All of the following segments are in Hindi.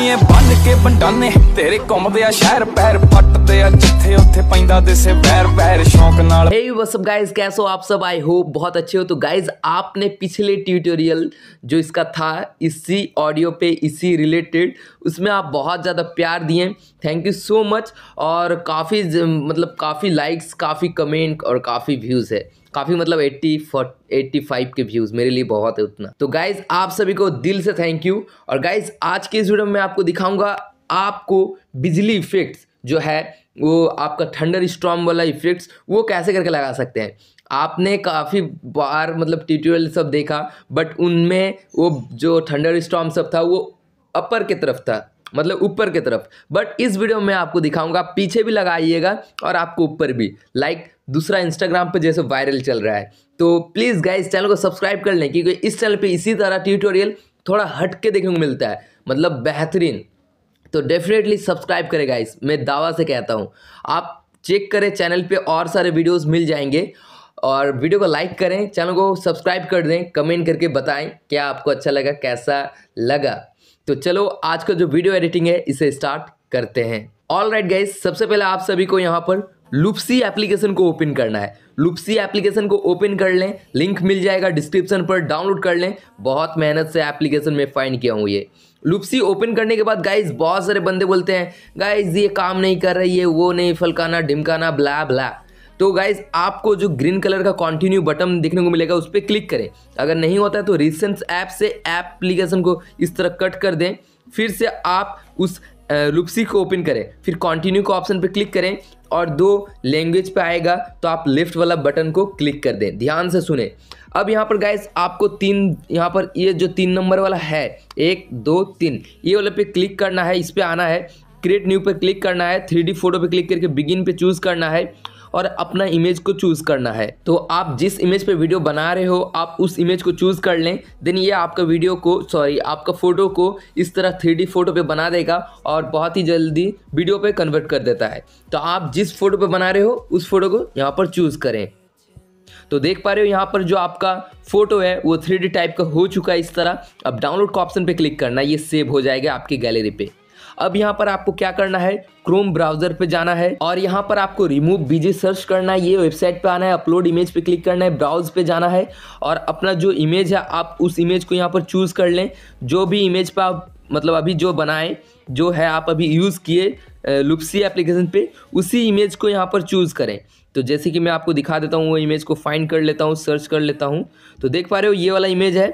ਨੀਏ ਬੰਨ ਕੇ ਬੰਡਾਨੇ ਤੇਰੇ ਘੁੰਮਦੇ ਆ ਸ਼ਹਿਰ ਪੈਰ ਫੱਟਦੇ ਆ ਜਿੱਥੇ ਉੱਥੇ ਪੈਂਦਾ ਦਿਸੇ ਵੈਰ ਵੈਰ शौक नाल हे व्हाट्स अप गाइस कैसे हो आप सब आई होप बहुत अच्छे हो तो गाइस आपने पिछले ट्यूटोरियल जो इसका था इसी ऑडियो पे इसी रिलेटेड उसमें आप बहुत ज़्यादा प्यार दिए थैंक यू सो मच और काफ़ी मतलब काफ़ी लाइक्स काफ़ी कमेंट और काफ़ी व्यूज़ है काफ़ी मतलब 80 85 के व्यूज़ मेरे लिए बहुत है उतना तो गाइज आप सभी को दिल से थैंक यू और गाइज आज के इस वीडियो में आपको दिखाऊंगा आपको बिजली इफेक्ट्स जो है वो आपका थंडर स्ट्रॉम वाला इफेक्ट्स वो कैसे करके लगा सकते हैं आपने काफ़ी बार मतलब ट्यूटोरियल सब देखा बट उनमें वो जो थंडर स्ट्रॉम सब था वो अपर की तरफ था मतलब ऊपर की तरफ बट इस वीडियो में आपको दिखाऊंगा पीछे भी लगाइएगा और आपको ऊपर भी लाइक दूसरा इंस्टाग्राम पे जैसे वायरल चल रहा है तो प्लीज़ गाइस चैनल को सब्सक्राइब कर लें क्योंकि इस चैनल पे इसी तरह ट्यूटोरियल थोड़ा हट के देखने को मिलता है मतलब बेहतरीन तो डेफिनेटली सब्सक्राइब करें गाइस मैं दावा से कहता हूँ आप चेक करें चैनल पर और सारे वीडियोज मिल जाएंगे और वीडियो को लाइक करें चैनल को सब्सक्राइब कर दें कमेंट करके बताएं क्या आपको अच्छा लगा कैसा लगा तो चलो आज का जो वीडियो एडिटिंग है इसे स्टार्ट करते हैं ऑल राइट गाइज सबसे पहले आप सभी को यहाँ पर लुप्सी एप्लीकेशन को ओपन करना है लुप्सी एप्लीकेशन को ओपन कर लें लिंक मिल जाएगा डिस्क्रिप्शन पर डाउनलोड कर लें बहुत मेहनत से एप्लीकेशन में फाइंड किया हूँ ये लुप्सी ओपन करने के बाद गाइज बहुत सारे बंदे बोलते हैं गाइज ये काम नहीं कर रही है वो नहीं फलकाना ढिमकाना ब्ला ब्ला तो गाइज आपको जो ग्रीन कलर का कॉन्टिन्यू बटन देखने को मिलेगा उस पर क्लिक करें अगर नहीं होता है तो रिसेंट ऐप से एप्लीकेशन को इस तरह कट कर दें फिर से आप उस लुप्सी को ओपन करें फिर कॉन्टिन्यू को ऑप्शन पर क्लिक करें और दो लैंग्वेज पे आएगा तो आप लेफ्ट वाला बटन को क्लिक कर दें ध्यान से सुने अब यहाँ पर गाइस आपको तीन यहाँ पर ये जो तीन नंबर वाला है एक दो तीन ये वाले पे क्लिक करना है इस पर आना है क्रिएट न्यू पे क्लिक करना है थ्री डी फोटो पे क्लिक करके बिगिन पे चूज़ करना है और अपना इमेज को चूज़ करना है तो आप जिस इमेज पे वीडियो बना रहे हो आप उस इमेज को चूज़ कर लें देन ये आपका वीडियो को सॉरी आपका फ़ोटो को इस तरह थ्री फ़ोटो पे बना देगा और बहुत ही जल्दी वीडियो पे कन्वर्ट कर देता है तो आप जिस फ़ोटो पे बना रहे हो उस फ़ोटो को यहाँ पर चूज़ करें तो देख पा रहे हो यहाँ पर जो आपका फोटो है वो थ्री टाइप का हो चुका है इस तरह अब डाउनलोड का ऑप्शन पर क्लिक करना ये सेव हो जाएगा आपकी गैलरी पर अब यहाँ पर आपको क्या करना है क्रोम ब्राउजर पे जाना है और यहाँ पर आपको रिमूव बीजे सर्च करना है ये वेबसाइट पे आना है अपलोड इमेज पे क्लिक करना है ब्राउज पे जाना है और अपना जो इमेज है आप उस इमेज को यहाँ पर चूज़ कर लें जो भी इमेज पर आप मतलब अभी जो बनाए जो है आप अभी यूज़ किए लुप्सी एप्लीकेशन पे उसी इमेज को यहाँ पर चूज़ करें तो जैसे कि मैं आपको दिखा देता हूँ वो इमेज को फाइंड कर लेता हूँ सर्च कर लेता हूँ तो देख पा रहे हो ये वाला इमेज है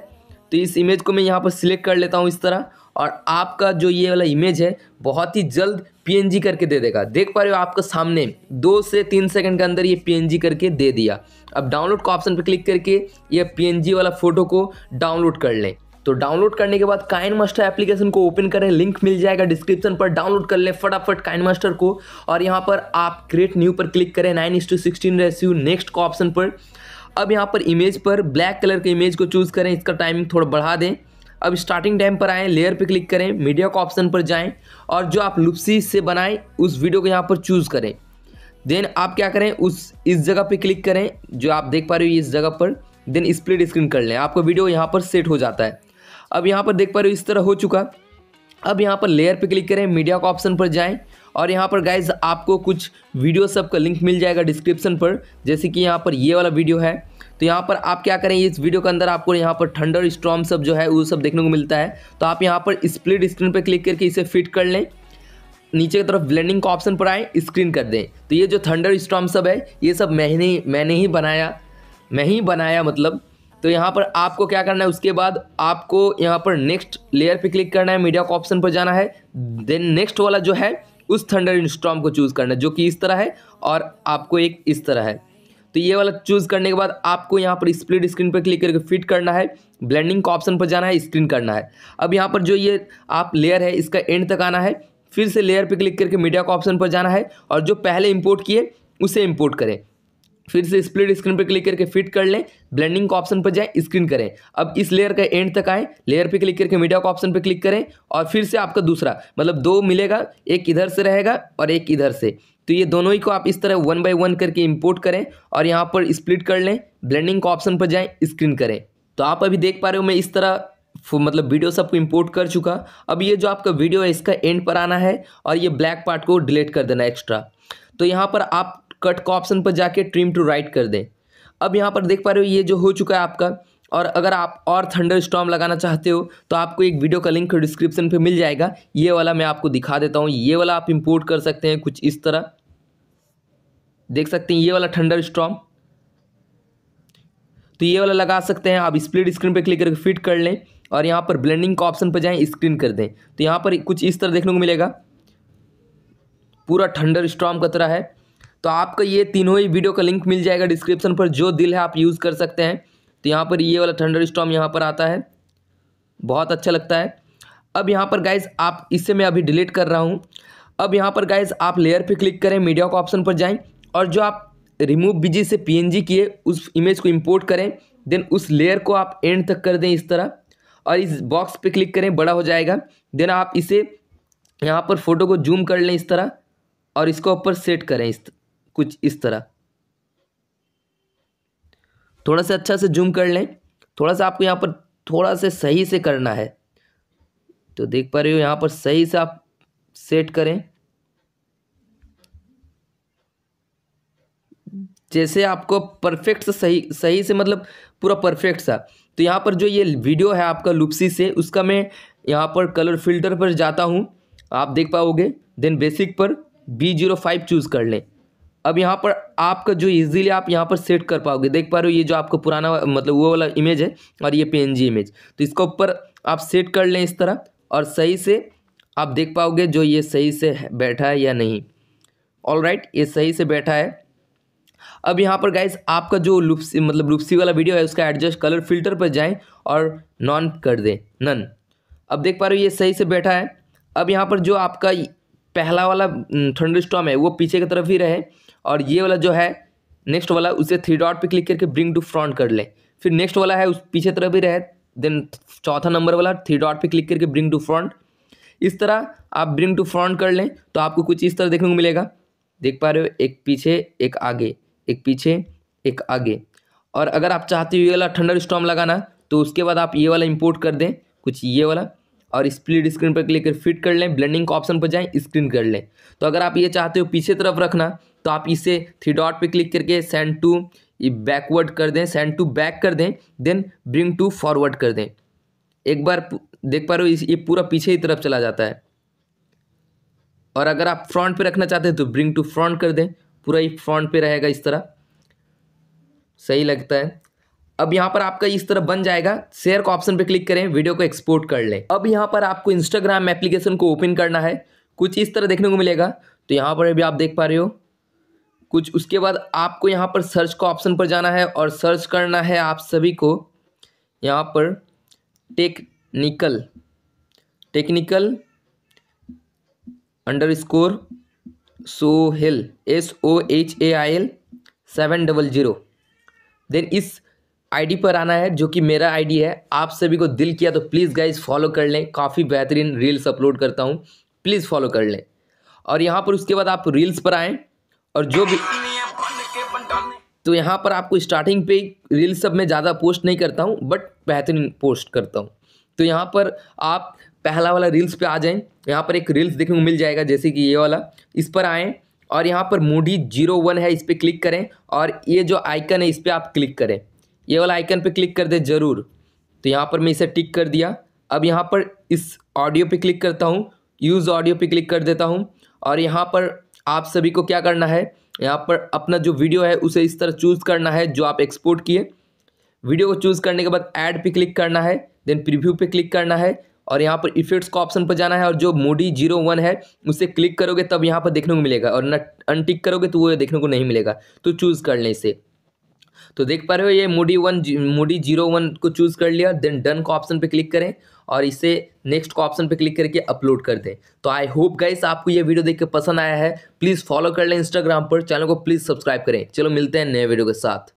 तो इस इमेज को मैं यहाँ पर सिलेक्ट कर लेता हूँ इस तरह और आपका जो ये वाला इमेज है बहुत ही जल्द पीएनजी करके दे देगा देख पा रहे हो आपके सामने दो से तीन सेकंड के अंदर ये पीएनजी करके दे दिया अब डाउनलोड का ऑप्शन पर क्लिक करके ये पीएनजी वाला फ़ोटो को डाउनलोड कर लें तो डाउनलोड करने के बाद काइन मास्टर एप्लीकेशन को ओपन करें लिंक मिल जाएगा डिस्क्रिप्शन पर डाउनलोड कर लें फटाफट काइन मास्टर को और यहाँ पर आप क्रिएट न्यू पर क्लिक करें नाइन इस टू सिक्सटीन रेस्यू नेक्स्ट का ऑप्शन पर अब यहाँ पर इमेज पर ब्लैक कलर के इमेज को चूज़ करें इसका टाइमिंग थोड़ा बढ़ा दें अब स्टार्टिंग टाइम पर आएँ लेयर पर क्लिक करें मीडिया का ऑप्शन पर जाएँ और जो आप लुप्सी से बनाएं उस वीडियो को यहाँ पर चूज़ करें देन आप क्या करें उस इस जगह पे क्लिक करें जो आप देख पा रहे हो इस जगह पर देन स्प्लिट स्क्रीन कर लें आपका वीडियो यहाँ पर सेट हो जाता है अब यहाँ पर देख पा रहे हो इस तरह हो चुका अब यहाँ पर लेयर पर क्लिक करें मीडिया का ऑप्शन पर जाएं और यहाँ पर गाइज आपको कुछ वीडियो सब का लिंक मिल जाएगा डिस्क्रिप्शन पर जैसे कि यहाँ पर ये वाला वीडियो है तो यहाँ पर आप क्या करें इस वीडियो के अंदर आपको यहाँ पर थंडर स्ट्रॉम सब जो है वो सब देखने को मिलता है तो आप यहाँ पर स्प्लिट स्क्रीन पर क्लिक करके इसे फिट कर लें नीचे की तरफ ब्लेंडिंग का ऑप्शन पर आए स्क्रीन कर दें तो ये जो थंडर स्ट्रॉम सब है ये सब मैंने मैंने ही बनाया मैं ही बनाया मतलब तो यहाँ पर आपको क्या करना है उसके बाद आपको यहाँ पर नेक्स्ट लेयर पे क्लिक करना है मीडिया का ऑप्शन पर जाना है देन नेक्स्ट वाला जो है उस थंडर इंस्टॉम को चूज़ करना है जो कि इस तरह है और आपको एक इस तरह है तो ये वाला चूज़ करने के बाद आपको यहाँ पर स्प्लिट स्क्रीन पर क्लिक करके फिट करना है ब्लेंडिंग का ऑप्शन पर जाना है स्क्रीन करना है अब यहाँ पर जो ये आप लेयर है इसका एंड तक आना है फिर से लेयर पर क्लिक करके मीडिया का ऑप्शन पर जाना है और जो पहले इम्पोर्ट किए उसे इम्पोर्ट करें फिर से स्प्लिट स्क्रीन पर क्लिक करके फिट कर लें ब्लेंडिंग का ऑप्शन पर जाएं स्क्रीन करें अब इस लेयर का एंड तक आए लेयर पे क्लिक करके मीडिया का ऑप्शन पर क्लिक करें और फिर से आपका दूसरा मतलब दो मिलेगा एक इधर से रहेगा और एक इधर से तो ये दोनों ही को आप इस तरह वन बाई वन करके इम्पोर्ट करें और यहाँ पर स्प्लिट कर लें ब्लेंडिंग का ऑप्शन पर जाएँ स्क्रीन करें तो आप अभी देख पा रहे हो मैं इस तरह मतलब वीडियो सबको इम्पोर्ट कर चुका अब ये जो आपका वीडियो है इसका एंड पर आना है और ये ब्लैक पार्ट को डिलीट कर देना एक्स्ट्रा तो यहाँ पर आप कट का ऑप्शन पर जाके ट्रिम टू राइट कर दें अब यहाँ पर देख पा रहे हो ये जो हो चुका है आपका और अगर आप और थंडर स्टॉम लगाना चाहते हो तो आपको एक वीडियो का लिंक डिस्क्रिप्शन पे मिल जाएगा ये वाला मैं आपको दिखा देता हूँ ये वाला आप इंपोर्ट कर सकते हैं कुछ इस तरह देख सकते हैं ये वाला थंडर स्टॉम तो ये वाला लगा सकते हैं आप स्प्लिट स्क्रीन पे क्लिक करके फिट कर लें और यहाँ पर ब्लेंडिंग का ऑप्शन पर जाएँ स्क्रीन कर दें तो यहाँ पर कुछ इस तरह देखने को मिलेगा पूरा थंडर स्टॉम का तरह है तो आपको ये तीनों ही वीडियो का लिंक मिल जाएगा डिस्क्रिप्शन पर जो दिल है आप यूज़ कर सकते हैं तो यहाँ पर ये वाला थंडर स्टॉम यहाँ पर आता है बहुत अच्छा लगता है अब यहाँ पर गाइज आप इससे मैं अभी डिलीट कर रहा हूँ अब यहाँ पर गाइज आप लेयर पर क्लिक करें मीडिया का ऑप्शन पर जाएँ और जो आप रिमूव बीजी से जी किए उस इमेज को इम्पोर्ट करें देन उस लेयर को आप एंड तक कर दें इस तरह और इस बॉक्स पे क्लिक करें बड़ा हो जाएगा देन आप इसे यहाँ पर फोटो को जूम कर लें इस तरह और इसको ऊपर सेट करें इस कुछ इस तरह थोड़ा सा अच्छा से जूम कर लें थोड़ा सा आपको यहाँ पर थोड़ा से सही से करना है तो देख पा रहे हो यहाँ पर सही से आप सेट करें जैसे आपको परफेक्ट सा सही सही से मतलब पूरा परफेक्ट सा तो यहाँ पर जो ये वीडियो है आपका लुप्सी से उसका मैं यहाँ पर कलर फिल्टर पर जाता हूँ आप देख पाओगे देन बेसिक पर बी जीरो फाइव चूज़ कर लें अब यहाँ पर आपका जो इजीली आप यहाँ पर सेट कर पाओगे देख पा रहे हो ये जो आपका पुराना मतलब वो वाला इमेज है और ये पीएनजी इमेज तो इसको ऊपर आप सेट कर लें इस तरह और सही से आप देख पाओगे जो ये सही से बैठा है या नहीं ऑल राइट ये सही से बैठा है अब यहाँ पर गाइज आपका जो लुप्सी मतलब लुप्सी वाला वीडियो है उसका एडजस्ट कलर फिल्टर पर जाएँ और नॉन कर दें नन अब देख पा रहे हो ये सही से बैठा है अब यहाँ पर जो आपका पहला वाला थंडर स्टॉम है वो पीछे की तरफ ही रहे और ये वाला जो है नेक्स्ट वाला उसे थ्री डॉट पे क्लिक करके ब्रिंग टू फ्रंट कर लें फिर नेक्स्ट वाला है उस पीछे तरफ भी रहे देन चौथा नंबर वाला थ्री डॉट पे क्लिक करके ब्रिंग टू फ्रंट इस तरह आप ब्रिंग टू फ्रंट कर लें तो आपको कुछ इस तरह देखने को मिलेगा देख पा रहे हो एक पीछे एक आगे एक पीछे एक आगे और अगर आप चाहते हो ये वाला ठंडर स्टॉम लगाना तो उसके बाद आप ये वाला इम्पोर्ट कर दें कुछ ये वाला और स्प्लिट स्क्रीन पर क्लिक कर फिट कर लें ब्लेंडिंग का ऑप्शन पर जाएं स्क्रीन कर लें तो अगर आप ये चाहते हो पीछे तरफ रखना तो आप इसे थ्री डॉट पे क्लिक करके सेंड टू बैकवर्ड कर दें सेंड टू बैक कर दें देन ब्रिंग टू फॉरवर्ड कर दें एक बार देख पा रहे हो ये पूरा पीछे की तरफ चला जाता है और अगर आप फ्रंट पे रखना चाहते हैं तो ब्रिंग टू फ्रंट कर दें पूरा ये फ्रंट पे रहेगा इस तरह सही लगता है अब यहाँ पर आपका इस तरह बन जाएगा शेयर का ऑप्शन पे क्लिक करें वीडियो को एक्सपोर्ट कर लें अब यहाँ पर आपको इंस्टाग्राम एप्लीकेशन को ओपन करना है कुछ इस तरह देखने को मिलेगा तो यहाँ पर भी आप देख पा रहे हो कुछ उसके बाद आपको यहाँ पर सर्च का ऑप्शन पर जाना है और सर्च करना है आप सभी को यहाँ पर technical technical underscore Sohail S O H A I L seven double zero then इस आईडी पर आना है जो कि मेरा आईडी है आप सभी को दिल किया तो प्लीज़ गाइज फॉलो कर लें काफ़ी बेहतरीन रील्स अपलोड करता हूँ प्लीज़ फॉलो कर लें और यहाँ पर उसके बाद आप रील्स पर आएँ और जो भी तो यहाँ पर आपको स्टार्टिंग पे रील सब में ज़्यादा पोस्ट नहीं करता हूँ बट बेहतरीन पोस्ट करता हूँ तो यहाँ पर आप पहला वाला रील्स पे आ जाएं यहाँ पर एक रील्स देखने को मिल जाएगा जैसे कि ये वाला इस पर आएँ और यहाँ पर मोडी जीरो वन है इस पर क्लिक करें और ये जो आइकन है इस पर आप क्लिक करें ये वाला आइकन पर क्लिक कर दें ज़रूर तो यहाँ पर मैं इसे टिक कर दिया अब यहाँ पर इस ऑडियो पर क्लिक करता हूँ यूज़ ऑडियो पर क्लिक कर देता हूँ और यहाँ पर आप सभी को क्या करना है यहाँ पर अपना जो वीडियो है उसे इस तरह चूज़ करना है जो आप एक्सपोर्ट किए वीडियो को चूज़ करने के बाद ऐड पे क्लिक करना है देन प्रीव्यू पे क्लिक करना है और यहाँ पर इफेक्ट्स का ऑप्शन पर जाना है और जो मोडी जीरो वन है उसे क्लिक करोगे तब यहाँ पर देखने को मिलेगा और न अनटिक करोगे तो वो देखने को नहीं मिलेगा तो चूज़ कर लें इसे तो देख पा रहे हो ये मोडी वन मोडी जीरो वन को चूज़ कर लिया देन डन का ऑप्शन पर क्लिक करें और इसे नेक्स्ट को ऑप्शन पे क्लिक करके अपलोड कर दें तो आई होप गाइस आपको ये वीडियो देख के पसंद आया है प्लीज़ फॉलो कर लें इंस्टाग्राम पर चैनल को प्लीज़ सब्सक्राइब करें चलो मिलते हैं नए वीडियो के साथ